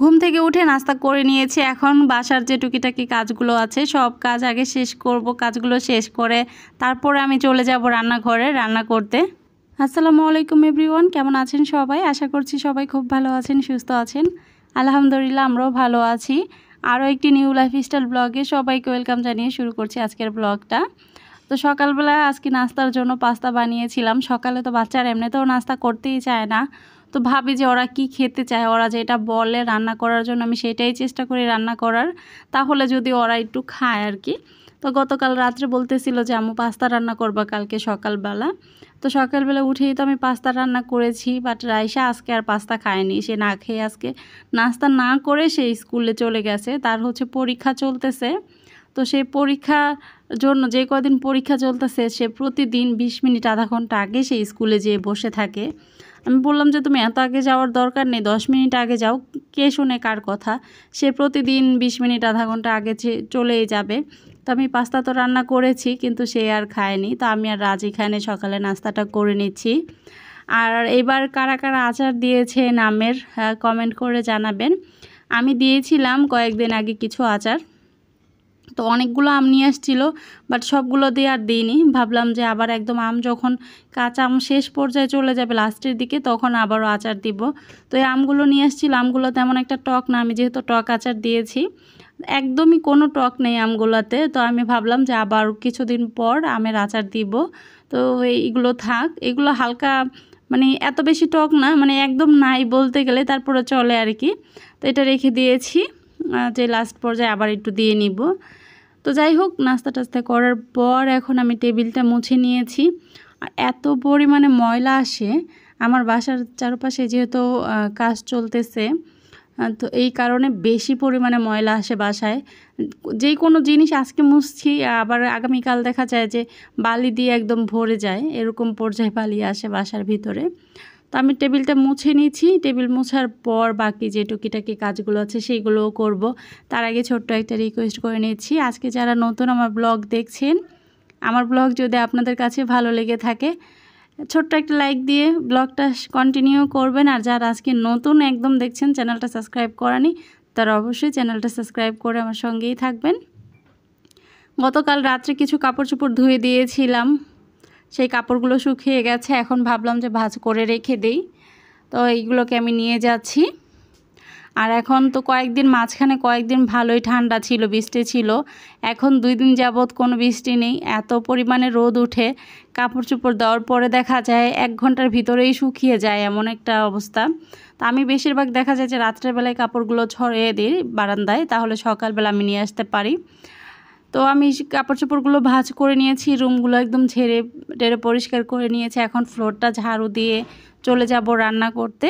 ঘুম থেকে উঠে নাস্তা করে নিয়েছি এখন বাসার যে টুকিটাকি কাজগুলো আছে সব কাজ আগে শেষ করব কাজগুলো শেষ করে তারপরে আমি চলে যাব রান্নাঘরে রান্না করতে আসসালামু আলাইকুম এভরিওয়ান কেমন আছেন সবাই আশা করছি সবাই খুব ভালো আছেন সুস্থ আছেন আলহামদুলিল্লাহ আমরাও ভালো আছি আরও একটি নিউ লাইফ স্টাইল ব্লগে সবাইকে ওয়েলকাম জানিয়ে শুরু করছি আজকের ব্লগটা তো সকালবেলা আজকে নাস্তার জন্য পাস্তা বানিয়েছিলাম সকালে তো বাচ্চারা এমনিতেও নাস্তা করতেই চায় না তো ভাবি যে ওরা কি খেতে চায় ওরা যেটা বলে রান্না করার জন্য আমি সেটাই চেষ্টা করি রান্না করার তাহলে যদি ওরা একটু খায় আর কি তো গতকাল রাত্রে বলতেছিল যে আমি পাস্তা রান্না করবা কালকে সকালবেলা তো সকালবেলা উঠেই তো আমি পাস্তা রান্না করেছি বাট রাইসা আজকে আর পাস্তা খায়নি সে না খেয়ে আজকে নাস্তা না করে সে স্কুলে চলে গেছে তার হচ্ছে পরীক্ষা চলতেছে তো সে পরীক্ষার জন্য যে কদিন পরীক্ষা চলতেছে সে প্রতিদিন ২০ মিনিট আধা ঘন্টা আগে সে স্কুলে যেয়ে বসে থাকে আমি বললাম যে তুমি এত আগে যাওয়ার দরকার নেই দশ মিনিট আগে যাও কে শুনে কার কথা সে প্রতিদিন বিশ মিনিট আধা ঘন্টা আগে চলেই যাবে তো আমি পাস্তা তো রান্না করেছি কিন্তু সে আর খায়নি তো আমি আর রাজি খায়নি সকালে নাস্তাটা করে নিচ্ছি আর এবার কারা কারা আচার দিয়েছে নামের কমেন্ট করে জানাবেন আমি দিয়েছিলাম কয়েকদিন আগে কিছু আচার তো অনেকগুলো আম নিয়ে আসছিল বাট সবগুলো দিয়ে আর দিইনি ভাবলাম যে আবার একদম আম যখন কাঁচা আম শেষ পর্যায়ে চলে যাবে লাস্টের দিকে তখন আবারও আচার দিব তো এই আমগুলো নিয়ে আসছিল আমগুলো তেমন একটা টক না আমি যেহেতু টক আচার দিয়েছি একদমই কোনো টক নেই আমগুলোতে তো আমি ভাবলাম যে আবার কিছুদিন পর আমের আচার দিব তো এইগুলো থাক এগুলো হালকা মানে এত বেশি টক না মানে একদম নাই বলতে গেলে তারপরে চলে আর কি তো এটা রেখে দিয়েছি যে লাস্ট পর্যায়ে আবার একটু দিয়ে নিব তো যাই হোক নাস্তা টাস্তা করার পর এখন আমি টেবিলটা মুছে নিয়েছি আর এত পরিমাণে ময়লা আসে আমার বাসার চারপাশে যেহেতু কাজ চলতেছে তো এই কারণে বেশি পরিমাণে ময়লা আসে বাসায় যে কোনো জিনিস আজকে মুছছি আবার আগামীকাল দেখা যায় যে বালি দিয়ে একদম ভরে যায় এরকম পর্যায়ে বালি আসে বাসার ভিতরে তো আমি টেবিলটা মুছে নিয়েছি টেবিল মোছার পর বাকি যে টুকিটাকি কাজগুলো আছে সেইগুলোও করব তার আগে ছোট্ট একটা রিকোয়েস্ট করে নিচ্ছি আজকে যারা নতুন আমার ব্লগ দেখছেন আমার ব্লগ যদি আপনাদের কাছে ভালো লেগে থাকে ছোট্ট একটা লাইক দিয়ে ব্লগটা কন্টিনিউ করবেন আর যারা আজকে নতুন একদম দেখছেন চ্যানেলটা সাবস্ক্রাইব করানি তারা অবশ্যই চ্যানেলটা সাবস্ক্রাইব করে আমার সঙ্গেই থাকবেন গতকাল রাত্রে কিছু কাপড় চোপড় ধুয়ে দিয়েছিলাম সেই কাপড়গুলো শুকিয়ে গেছে এখন ভাবলাম যে ভাজ করে রেখে দেই তো এইগুলোকে আমি নিয়ে যাচ্ছি আর এখন তো কয়েকদিন মাঝখানে কয়েকদিন ভালোই ঠান্ডা ছিল বৃষ্টি ছিল এখন দুই দিন যাবৎ কোনো বৃষ্টি নেই এত পরিমাণে রোদ উঠে কাপড় চোপড় দেওয়ার পরে দেখা যায় এক ঘন্টার ভিতরেই শুকিয়ে যায় এমন একটা অবস্থা তো আমি বেশিরভাগ দেখা যায় যে রাত্রেবেলায় কাপড়গুলো ছড়িয়ে দিই বারান্দায় তাহলে সকালবেলা আমি নিয়ে আসতে পারি তো আমি কাপড় চোপড়গুলো ভাজ করে নিয়েছি রুমগুলো একদম ঝেড়ে টেরে পরিষ্কার করে নিয়েছি এখন ফ্লোরটা ঝাড়ু দিয়ে চলে যাব রান্না করতে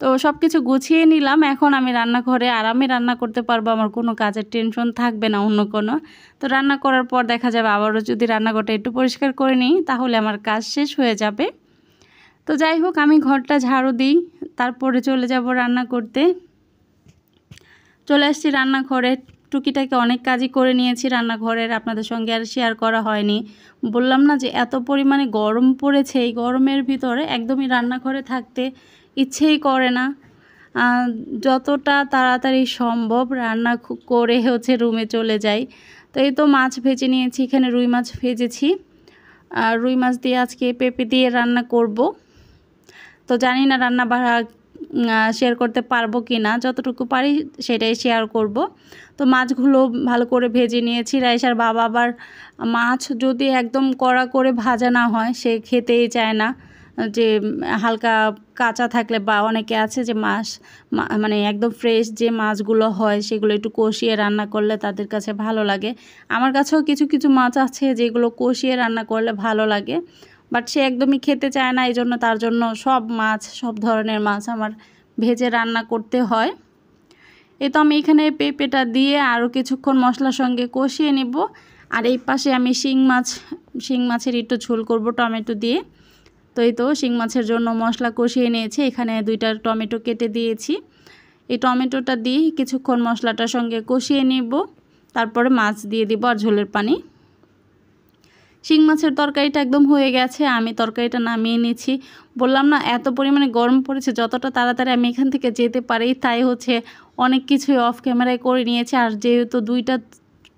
তো সব কিছু গুছিয়ে নিলাম এখন আমি রান্নাঘরে আরামে রান্না করতে পারবো আমার কোনো কাজের টেনশন থাকবে না অন্য কোনো তো রান্না করার পর দেখা যাবে আবারও যদি রান্নাঘরটা একটু পরিষ্কার করে নিই তাহলে আমার কাজ শেষ হয়ে যাবে তো যাই হোক আমি ঘরটা ঝাড়ু দিই তারপরে চলে যাব রান্না করতে চলে আসছি রান্নাঘরে টুকিটাকে অনেক কাজই করে নিয়েছি রান্নাঘরের আপনাদের সঙ্গে আর শেয়ার করা হয়নি বললাম না যে এত পরিমাণে গরম পড়েছে এই গরমের ভিতরে একদমই রান্নাঘরে থাকতে ইচ্ছেই করে না যতটা তাড়াতাড়ি সম্ভব রান্না করে হচ্ছে রুমে চলে যাই তো এই তো মাছ ভেজে নিয়েছি এখানে রুই মাছ ভেজেছি আর রুই মাছ দিয়ে আজকে পেঁপে দিয়ে রান্না করব তো জানি না রান্না শেয়ার করতে পারবো কি না যতটুকু পারি সেটাই শেয়ার করব তো মাছগুলো ভালো করে ভেজে নিয়েছি রাইসার বাবা আবার মাছ যদি একদম কড়া করে ভাজা না হয় সে খেতেই চায় না যে হালকা কাঁচা থাকলে বা অনেকে আছে যে মাছ মানে একদম ফ্রেশ যে মাছগুলো হয় সেগুলো একটু কষিয়ে রান্না করলে তাদের কাছে ভালো লাগে আমার কাছেও কিছু কিছু মাছ আছে যেগুলো কষিয়ে রান্না করলে ভালো লাগে বাট সে একদমই খেতে চায় না এই জন্য তার জন্য সব মাছ সব ধরনের মাছ আমার ভেজে রান্না করতে হয় এ তো আমি এখানে পেঁপেটা দিয়ে আরও কিছুক্ষণ মশলার সঙ্গে কষিয়ে নিব আর এই পাশে আমি শিং মাছ শিং মাছের একটু ঝোল করব টমেটো দিয়ে তো এই তো শিং মাছের জন্য মশলা কষিয়ে নিয়েছি এখানে দুইটা টমেটো কেটে দিয়েছি এই টমেটোটা দিয়ে কিছুক্ষণ মশলাটার সঙ্গে কষিয়ে নিব তারপরে মাছ দিয়ে দিব আর ঝোলের পানি শিং মাছের তরকারিটা একদম হয়ে গেছে আমি তরকারিটা নামিয়ে নিয়েছি বললাম না এত পরিমাণে গরম পড়েছে যতটা তাড়াতাড়ি আমি এখান থেকে যেতে পারি তাই হচ্ছে অনেক কিছুই অফ ক্যামেরায় করে নিয়েছি আর যেহেতু দুইটা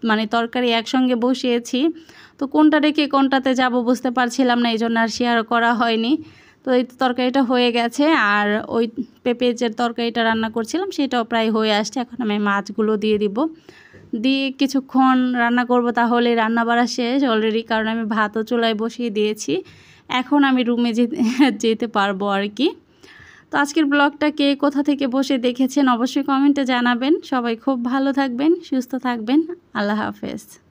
মানে তরকারি একসঙ্গে বসিয়েছি তো কোনটা রেখে কোনটাতে যাব বুঝতে পারছিলাম না এই জন্য আর শেয়ার করা হয়নি তো এই তরকারিটা হয়ে গেছে আর ওই পেঁপে যে তরকারিটা রান্না করছিলাম সেটাও প্রায় হয়ে আসছে এখন আমি মাছগুলো দিয়ে দিব দিয়ে কিছুক্ষণ রান্না করব তাহলে রান্না বাড়া শেষ অলরেডি কারণ আমি ভাতও চুলায় বসিয়ে দিয়েছি এখন আমি রুমে যেতে পারবো আর কি তো আজকের ব্লগটা কে কোথা থেকে বসে দেখেছেন অবশ্যই কমেন্টে জানাবেন সবাই খুব ভালো থাকবেন সুস্থ থাকবেন আল্লাহ হাফেজ